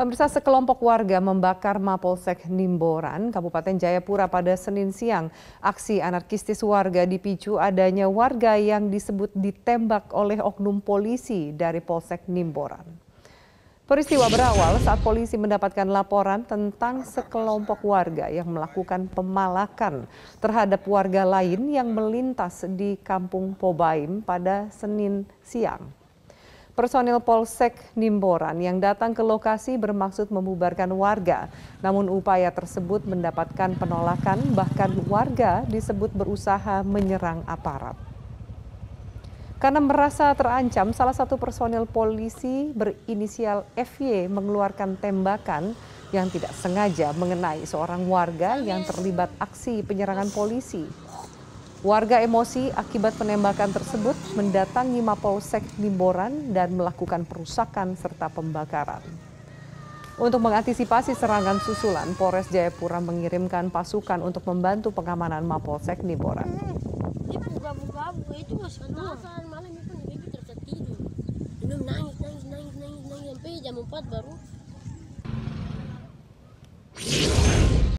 Pemirsa sekelompok warga membakar Mapolsek Nimboran, Kabupaten Jayapura pada Senin siang. Aksi anarkistis warga dipicu adanya warga yang disebut ditembak oleh oknum polisi dari Polsek Nimboran. Peristiwa berawal saat polisi mendapatkan laporan tentang sekelompok warga yang melakukan pemalakan terhadap warga lain yang melintas di Kampung Pobaim pada Senin siang. Personil Polsek Nimboran yang datang ke lokasi bermaksud membubarkan warga. Namun upaya tersebut mendapatkan penolakan, bahkan warga disebut berusaha menyerang aparat. Karena merasa terancam, salah satu personil polisi berinisial FY mengeluarkan tembakan yang tidak sengaja mengenai seorang warga yang terlibat aksi penyerangan polisi. Warga emosi akibat penembakan tersebut mendatangi Mapolsek Nimboran dan melakukan perusakan serta pembakaran. Untuk mengantisipasi serangan susulan, Polres Jayapura mengirimkan pasukan untuk membantu pengamanan Mapolsek Nimboran. Eh, Minum nangis, nangis, nangis, nangis, nangis, sampai jam 4 baru